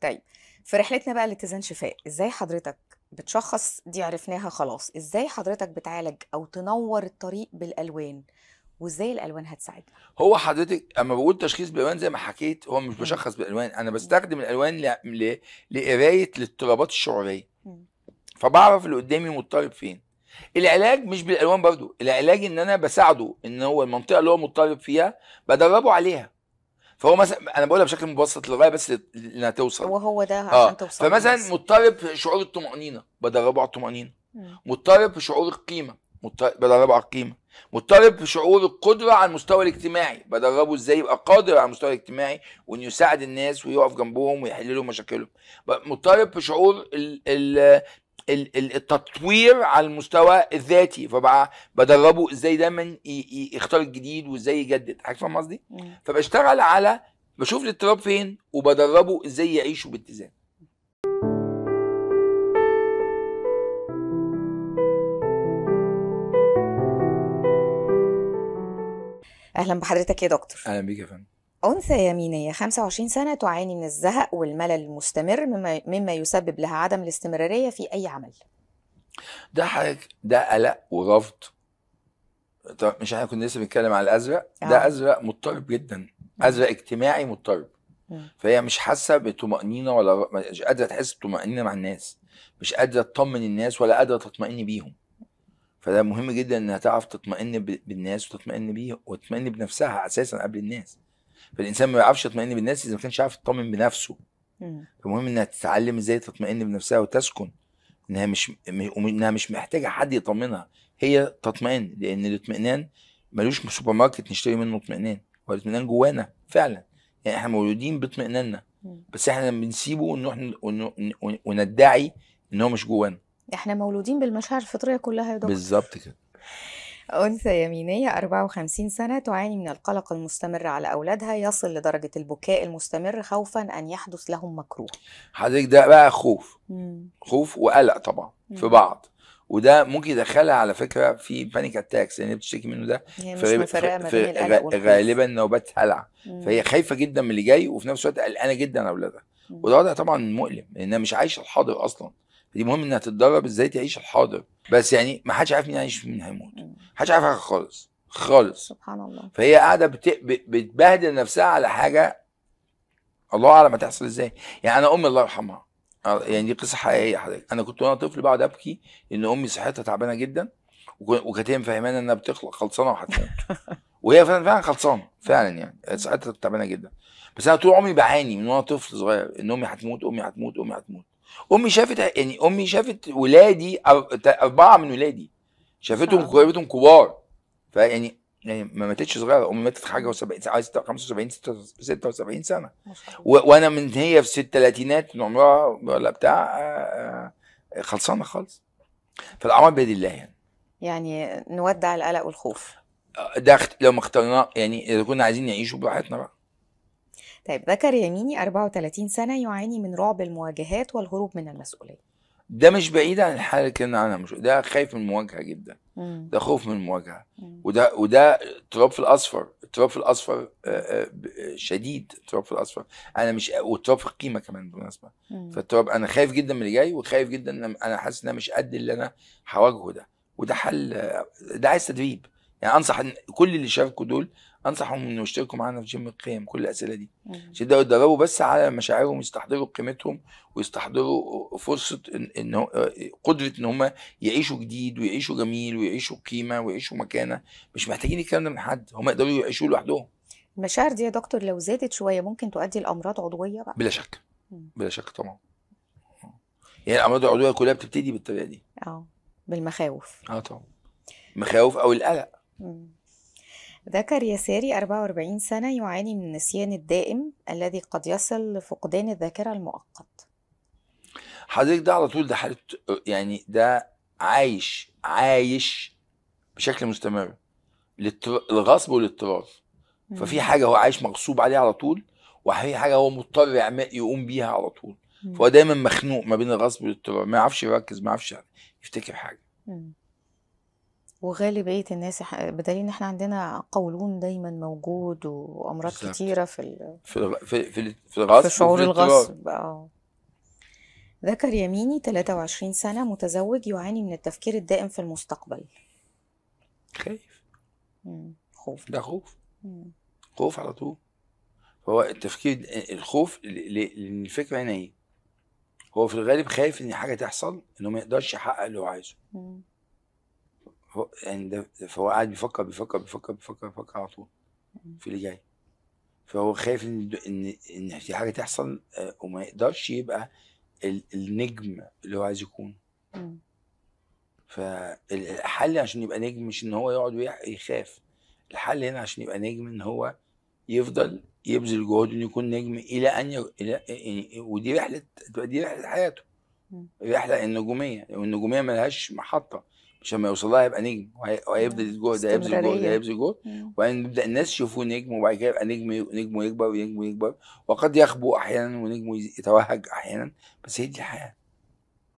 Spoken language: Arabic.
طيب في رحلتنا بقى لاتزان شفاء ازاي حضرتك بتشخص دي عرفناها خلاص ازاي حضرتك بتعالج او تنور الطريق بالالوان وازاي الالوان هتساعدنا هو حضرتك اما بقول تشخيص بالالوان زي ما حكيت هو مش بشخص بالالوان انا بستخدم الالوان لقرايه الاضطرابات الشعوريه فبعرف اللي قدامي مضطرب فين العلاج مش بالالوان برضو العلاج ان انا بساعده ان هو المنطقه اللي هو مضطرب فيها بدربه عليها فهو مثلا انا بقولها بشكل مبسط للغايه بس انها توصل وهو ده آه، عشان آه. توصل فمثلا مضطرب شعور الطمانينه بدربه على الطمانينه مضطرب شعور القيمه بدربه على القيمه مضطرب شعور القدره على المستوى الاجتماعي بدربه ازاي يبقى قادر على المستوى الاجتماعي وانه يساعد الناس ويقف جنبهم ويحل لهم مشاكلهم مضطرب شعور التطوير على المستوى الذاتي فبقى بدربه ازاي دايما يختار الجديد وازاي يجدد حضرتك فاهم قصدي؟ فبشتغل على بشوف الاضطراب فين وبدربه ازاي يعيشه باتزان اهلا بحضرتك يا دكتور اهلا بيك يا فندم أنثى يمينية 25 سنة تعاني من الزهق والملل المستمر مما, يسبب لها عدم الاستمرارية في أي عمل ده حاجة ده قلق ورفض طب مش احنا كنا لسه بنتكلم على الازرق آه. ده ازرق مضطرب جدا ازرق اجتماعي مضطرب فهي مش حاسه بطمانينه ولا مش قادره تحس بطمانينه مع الناس مش قادره تطمن الناس ولا قادره تطمئن بيهم فده مهم جدا انها تعرف تطمئن بالناس وتطمئن بيه وتطمئن بنفسها اساسا قبل الناس فالانسان ما يعرفش يطمئن بالناس اذا ما كانش عارف يطمن بنفسه فمهم انها تتعلم ازاي تطمئن بنفسها وتسكن انها مش انها مش محتاجه حد يطمنها هي تطمئن لان الاطمئنان ملوش سوبر ماركت نشتري منه اطمئنان هو الاطمئنان جوانا فعلا يعني احنا مولودين باطمئناننا بس احنا بنسيبه ان احنا وندعي ان هو مش جوانا احنا مولودين بالمشاعر الفطريه كلها يا دكتور بالظبط كده أنثى يمينية 54 سنة تعاني من القلق المستمر على أولادها يصل لدرجة البكاء المستمر خوفا أن يحدث لهم مكروه حضرتك ده بقى خوف مم. خوف وقلق طبعا مم. في بعض وده ممكن يدخلها على فكره في بانيك اتاكس لان بتشتكي منه ده هي مش مفرقه ما بين غالبا نوبات هلع فهي خايفه جدا من اللي جاي وفي نفس الوقت قلقانه جدا على اولادها وده وضع طبعا مؤلم لانها مش عايشه الحاضر اصلا دي مهم انها تتدرب ازاي تعيش الحاضر بس يعني ما حدش عارف مين هيعيش ومين هيموت ما حدش عارف حاجه خالص خالص سبحان الله فهي قاعده بت... بتبهدل نفسها على حاجه الله اعلم هتحصل ازاي يعني انا امي الله يرحمها يعني دي قصه حقيقيه حضرتك انا كنت وانا طفل بقعد ابكي ان امي صحتها تعبانه جدا وكانت هي مفهمانه انها بتخلق خلصانه وهتموت وهي فعلا فعلا خلصانه فعلا يعني صحتها تعبانه جدا بس انا طول عمري بعاني من وانا طفل صغير ان امي هتموت امي هتموت امي هتموت امي شافت يعني امي شافت ولادي اربعه من ولادي شافتهم قريبتهم آه. كبار فيعني يعني ما ماتتش صغيره امي ماتت حاجه و 75 76 سنه و... وانا من هي في الثلاثينات من عمرها ولا بتاع آه، آه، خلصانه خالص فالاعمار بيد الله يعني يعني نودع القلق والخوف ده لو ما اخترناه يعني اذا كنا عايزين نعيشه براحتنا بقى طيب ذكر يميني 34 سنة يعاني من رعب المواجهات والهروب من المسؤولية ده مش بعيد عن الحالة اللي كنا عنها مش ده خايف من المواجهة جدا مم. ده خوف من المواجهة مم. وده وده اضطراب في الأصفر اضطراب في الأصفر آه، آه، شديد اضطراب في الأصفر أنا مش اضطراب في القيمة كمان بالمناسبة فاضطراب أنا خايف جدا من اللي جاي وخايف جدا أنا حاسس إن أنا مش قد اللي أنا هواجهه ده وده حل ده عايز تدريب يعني أنصح إن كل اللي شاركوا دول انصحهم انه يشتركوا معانا في جيم القيم كل الاسئله دي عشان يتدربوا بس على مشاعرهم يستحضروا قيمتهم ويستحضروا فرصه ان, إن قدره ان هم يعيشوا جديد ويعيشوا جميل ويعيشوا قيمه ويعيشوا مكانه مش محتاجين الكلام ده من حد هم يقدروا يعيشوا لوحدهم المشاعر دي يا دكتور لو زادت شويه ممكن تؤدي لامراض عضويه بقى بلا شك بلا شك طبعا يعني الامراض العضويه كلها بتبتدي بالطريقه دي اه بالمخاوف اه طبعا مخاوف او القلق ذكر يساري 44 سنة يعاني من النسيان الدائم الذي قد يصل لفقدان الذاكرة المؤقت حضرتك ده على طول ده حالة يعني ده عايش عايش بشكل مستمر للغصب والاضطرار ففي حاجة هو عايش مغصوب عليها على طول وفي حاجة هو مضطر يقوم بيها على طول فهو دايما مخنوق ما بين الغصب والاضطرار ما يعرفش يركز ما يعرفش يفتكر حاجة وغالبية الناس بدليل ان احنا عندنا قولون دايما موجود وامراض بالزبط. كتيره في ال... في في في الغصب في شعور الغصب اه ذكر يميني 23 سنة متزوج يعاني من التفكير الدائم في المستقبل خايف خوف ده خوف مم. خوف على طول هو التفكير الخوف لان الفكرة هنا ايه هو في الغالب خايف ان حاجة تحصل انه ما يقدرش يحقق اللي هو عايزه مم. يعني ده فهو قاعد بيفكر بيفكر بيفكر بيفكر بيفكر على طول في اللي جاي فهو خايف ان ان ان في حاجه تحصل آه، وما يقدرش يبقى النجم اللي هو عايز يكون فالحل عشان يبقى نجم مش ان هو يقعد يخاف الحل هنا عشان يبقى نجم ان هو يفضل يبذل جهود انه يكون نجم الى ان الى يعني، ودي رحله دي رحله حياته رحله النجوميه والنجوميه ملهاش محطه عشان ما يوصل لها هيبقى نجم وهيفضل يبذل هيبذل ده هيبذل جهد وبعدين يبدا الناس يشوفوه نجم وبعد كده يبقى نجم نجمه يكبر ونجمه يكبر وقد يخبو احيانا ونجمه يتوهج احيانا بس هي دي الحياه